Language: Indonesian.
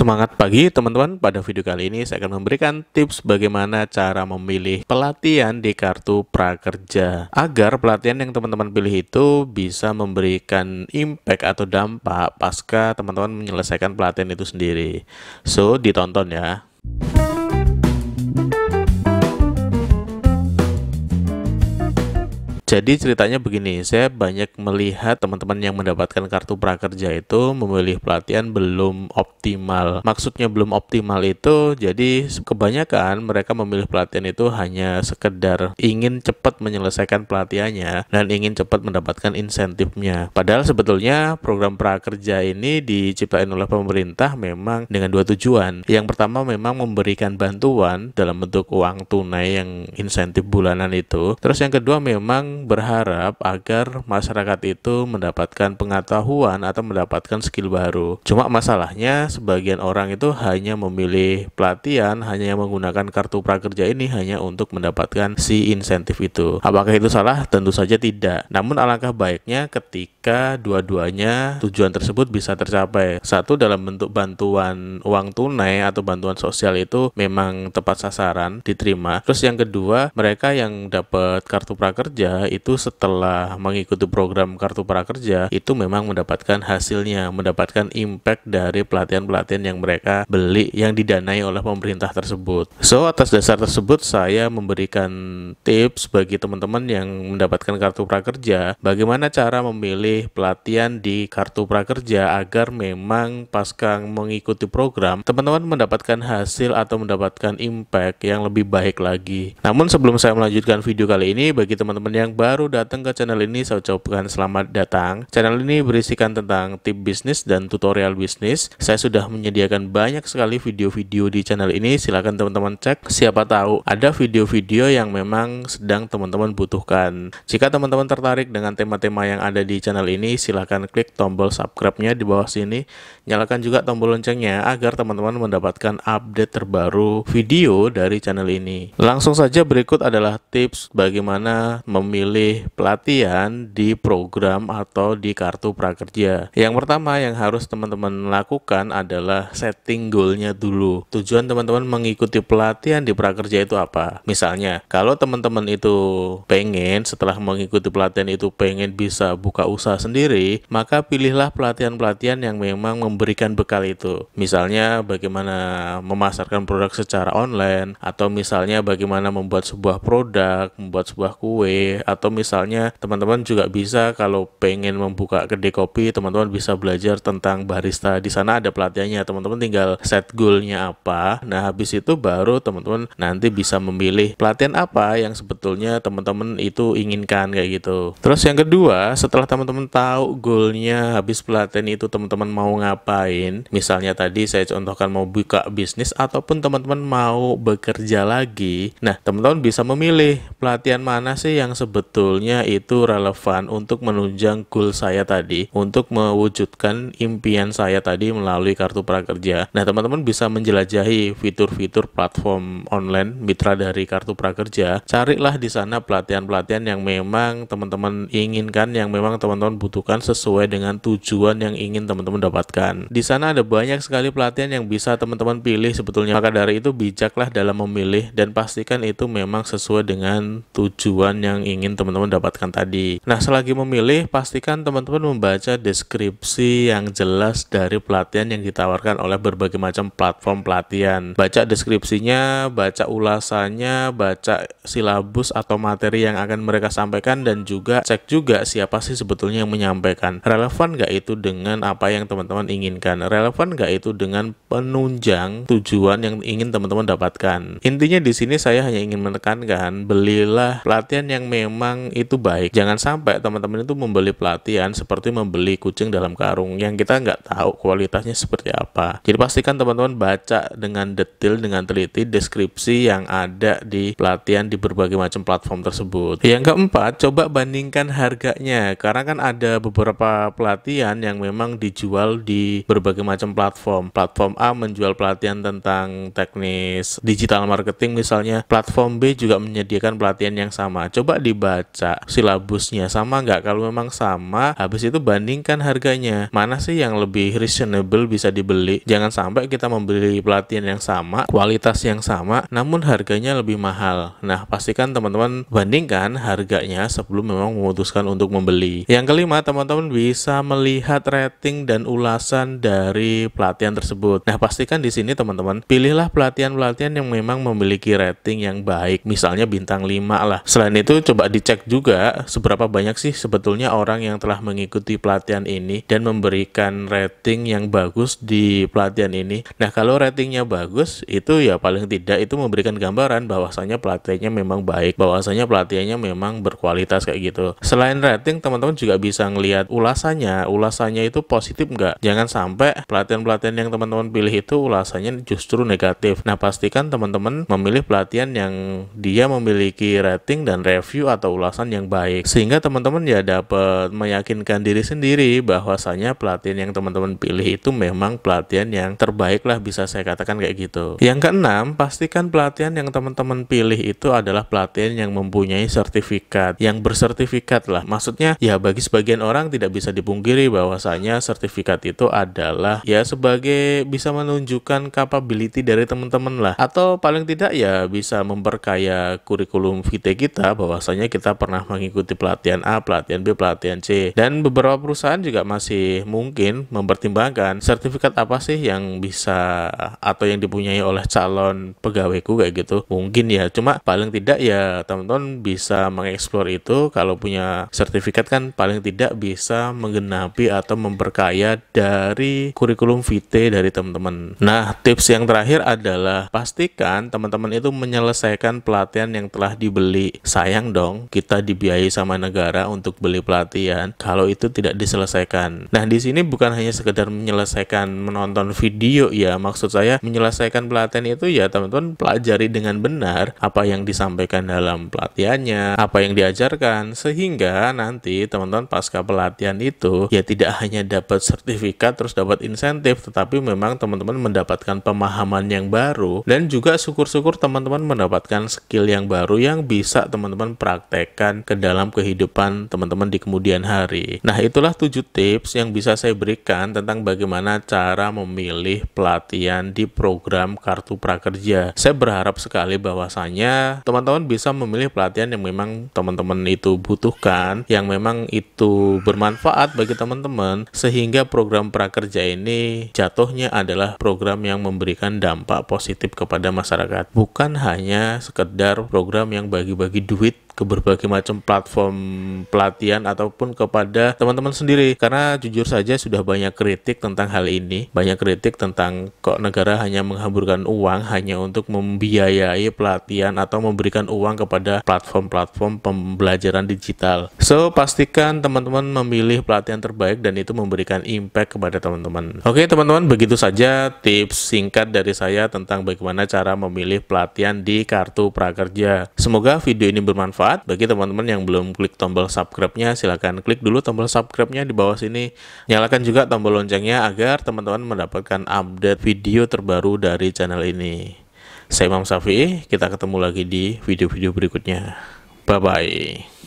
Semangat pagi teman-teman, pada video kali ini saya akan memberikan tips bagaimana cara memilih pelatihan di kartu prakerja agar pelatihan yang teman-teman pilih itu bisa memberikan impact atau dampak pasca teman-teman menyelesaikan pelatihan itu sendiri. So, ditonton ya. Jadi ceritanya begini, saya banyak melihat teman-teman yang mendapatkan kartu prakerja itu memilih pelatihan belum optimal. Maksudnya belum optimal itu jadi kebanyakan mereka memilih pelatihan itu hanya sekedar ingin cepat menyelesaikan pelatihannya dan ingin cepat mendapatkan insentifnya. Padahal sebetulnya program prakerja ini diciptakan oleh pemerintah memang dengan dua tujuan. Yang pertama memang memberikan bantuan dalam bentuk uang tunai yang insentif bulanan itu. Terus yang kedua memang berharap agar masyarakat itu mendapatkan pengetahuan atau mendapatkan skill baru. Cuma masalahnya sebagian orang itu hanya memilih pelatihan, hanya menggunakan kartu prakerja ini hanya untuk mendapatkan si insentif itu. Apakah itu salah? Tentu saja tidak. Namun alangkah baiknya ketika dua-duanya tujuan tersebut bisa tercapai. Satu dalam bentuk bantuan uang tunai atau bantuan sosial itu memang tepat sasaran, diterima. Terus yang kedua, mereka yang dapat kartu prakerja itu setelah mengikuti program Kartu Prakerja itu memang mendapatkan hasilnya, mendapatkan impact dari pelatihan-pelatihan yang mereka beli yang didanai oleh pemerintah tersebut. So, atas dasar tersebut saya memberikan tips bagi teman-teman yang mendapatkan Kartu Prakerja bagaimana cara memilih pelatihan di Kartu Prakerja agar memang pasca mengikuti program teman-teman mendapatkan hasil atau mendapatkan impact yang lebih baik lagi. Namun sebelum saya melanjutkan video kali ini bagi teman-teman yang baru datang ke channel ini, saya ucapkan selamat datang. Channel ini berisikan tentang tip bisnis dan tutorial bisnis. Saya sudah menyediakan banyak sekali video-video di channel ini, silahkan teman-teman cek. Siapa tahu ada video-video yang memang sedang teman-teman butuhkan. Jika teman-teman tertarik dengan tema-tema yang ada di channel ini, silahkan klik tombol subscribe-nya di bawah sini. Nyalakan juga tombol loncengnya agar teman-teman mendapatkan update terbaru video dari channel ini. Langsung saja berikut adalah tips bagaimana memilih memilih pelatihan di program atau di kartu prakerja. Yang pertama yang harus teman-teman lakukan adalah setting goalnya dulu. Tujuan teman-teman mengikuti pelatihan di prakerja itu apa? Misalnya, kalau teman-teman itu pengen setelah mengikuti pelatihan itu pengen bisa buka usaha sendiri, maka pilihlah pelatihan-pelatihan yang memang memberikan bekal itu. Misalnya bagaimana memasarkan produk secara online atau misalnya bagaimana membuat sebuah produk, membuat sebuah kue atau atau misalnya teman-teman juga bisa kalau pengen membuka kedai kopi teman-teman bisa belajar tentang barista di sana ada pelatihannya teman-teman tinggal set goalnya apa nah habis itu baru teman-teman nanti bisa memilih pelatihan apa yang sebetulnya teman-teman itu inginkan kayak gitu terus yang kedua setelah teman-teman tahu goalnya habis pelatihan itu teman-teman mau ngapain misalnya tadi saya contohkan mau buka bisnis ataupun teman-teman mau bekerja lagi nah teman-teman bisa memilih pelatihan mana sih yang sebetulnya sebetulnya itu relevan untuk menunjang goal saya tadi untuk mewujudkan impian saya tadi melalui kartu prakerja. Nah, teman-teman bisa menjelajahi fitur-fitur platform online mitra dari kartu prakerja. Carilah di sana pelatihan-pelatihan yang memang teman-teman inginkan, yang memang teman-teman butuhkan sesuai dengan tujuan yang ingin teman-teman dapatkan. Di sana ada banyak sekali pelatihan yang bisa teman-teman pilih sebetulnya. Maka dari itu bijaklah dalam memilih dan pastikan itu memang sesuai dengan tujuan yang ingin ingin teman-teman dapatkan tadi. Nah, selagi memilih, pastikan teman-teman membaca deskripsi yang jelas dari pelatihan yang ditawarkan oleh berbagai macam platform pelatihan. Baca deskripsinya, baca ulasannya, baca silabus atau materi yang akan mereka sampaikan, dan juga cek juga siapa sih sebetulnya yang menyampaikan. Relevan nggak itu dengan apa yang teman-teman inginkan? Relevan nggak itu dengan penunjang tujuan yang ingin teman-teman dapatkan? Intinya di sini saya hanya ingin menekankan, belilah pelatihan yang memang memang itu baik. Jangan sampai teman-teman itu membeli pelatihan seperti membeli kucing dalam karung yang kita nggak tahu kualitasnya seperti apa. Jadi pastikan teman-teman baca dengan detail, dengan teliti deskripsi yang ada di pelatihan di berbagai macam platform tersebut. Yang keempat, coba bandingkan harganya. Karena kan ada beberapa pelatihan yang memang dijual di berbagai macam platform. Platform A menjual pelatihan tentang teknis digital marketing misalnya. Platform B juga menyediakan pelatihan yang sama. Coba dibandingkan baca silabusnya sama nggak kalau memang sama habis itu bandingkan harganya mana sih yang lebih reasonable bisa dibeli jangan sampai kita membeli pelatihan yang sama kualitas yang sama namun harganya lebih mahal nah pastikan teman-teman bandingkan harganya sebelum memang memutuskan untuk membeli yang kelima teman-teman bisa melihat rating dan ulasan dari pelatihan tersebut nah pastikan di sini teman-teman pilihlah pelatihan-pelatihan yang memang memiliki rating yang baik misalnya bintang 5 lah selain itu coba di dicek juga seberapa banyak sih sebetulnya orang yang telah mengikuti pelatihan ini dan memberikan rating yang bagus di pelatihan ini. Nah, kalau ratingnya bagus, itu ya paling tidak itu memberikan gambaran bahwasanya pelatihannya memang baik, bahwasanya pelatihannya memang berkualitas kayak gitu. Selain rating, teman-teman juga bisa ngelihat ulasannya. Ulasannya itu positif nggak? Jangan sampai pelatihan-pelatihan yang teman-teman pilih itu ulasannya justru negatif. Nah, pastikan teman-teman memilih pelatihan yang dia memiliki rating dan review atau atau ulasan yang baik sehingga teman-teman ya dapat meyakinkan diri sendiri bahwasanya pelatihan yang teman-teman pilih itu memang pelatihan yang terbaik lah bisa saya katakan kayak gitu. Yang keenam, pastikan pelatihan yang teman-teman pilih itu adalah pelatihan yang mempunyai sertifikat, yang bersertifikat lah. Maksudnya ya bagi sebagian orang tidak bisa dipungkiri bahwasanya sertifikat itu adalah ya sebagai bisa menunjukkan capability dari teman-teman lah atau paling tidak ya bisa memperkaya kurikulum vitae kita bahwasanya kita kita pernah mengikuti pelatihan A, pelatihan B, pelatihan C. Dan beberapa perusahaan juga masih mungkin mempertimbangkan sertifikat apa sih yang bisa atau yang dipunyai oleh calon pegawaiku kayak gitu. Mungkin ya, cuma paling tidak ya teman-teman bisa mengeksplor itu kalau punya sertifikat kan paling tidak bisa menggenapi atau memperkaya dari kurikulum vitae dari teman-teman. Nah, tips yang terakhir adalah pastikan teman-teman itu menyelesaikan pelatihan yang telah dibeli. Sayang dong, kita dibiayai sama negara untuk beli pelatihan kalau itu tidak diselesaikan. Nah, di sini bukan hanya sekedar menyelesaikan menonton video ya, maksud saya menyelesaikan pelatihan itu ya teman-teman pelajari dengan benar apa yang disampaikan dalam pelatihannya, apa yang diajarkan sehingga nanti teman-teman pasca pelatihan itu ya tidak hanya dapat sertifikat terus dapat insentif tetapi memang teman-teman mendapatkan pemahaman yang baru dan juga syukur-syukur teman-teman mendapatkan skill yang baru yang bisa teman-teman praktek praktekkan ke dalam kehidupan teman-teman di kemudian hari. Nah, itulah 7 tips yang bisa saya berikan tentang bagaimana cara memilih pelatihan di program Kartu Prakerja. Saya berharap sekali bahwasanya teman-teman bisa memilih pelatihan yang memang teman-teman itu butuhkan, yang memang itu bermanfaat bagi teman-teman sehingga program prakerja ini jatuhnya adalah program yang memberikan dampak positif kepada masyarakat, bukan hanya sekedar program yang bagi-bagi duit ke berbagai macam platform pelatihan ataupun kepada teman-teman sendiri karena jujur saja sudah banyak kritik tentang hal ini banyak kritik tentang kok negara hanya menghamburkan uang hanya untuk membiayai pelatihan atau memberikan uang kepada platform-platform pembelajaran digital so pastikan teman-teman memilih pelatihan terbaik dan itu memberikan impact kepada teman-teman oke teman-teman begitu saja tips singkat dari saya tentang bagaimana cara memilih pelatihan di kartu prakerja semoga video ini bermanfaat bermanfaat. Bagi teman-teman yang belum klik tombol subscribe-nya, silahkan klik dulu tombol subscribe-nya di bawah sini. Nyalakan juga tombol loncengnya agar teman-teman mendapatkan update video terbaru dari channel ini. Saya Imam Safi, kita ketemu lagi di video-video berikutnya. Bye-bye.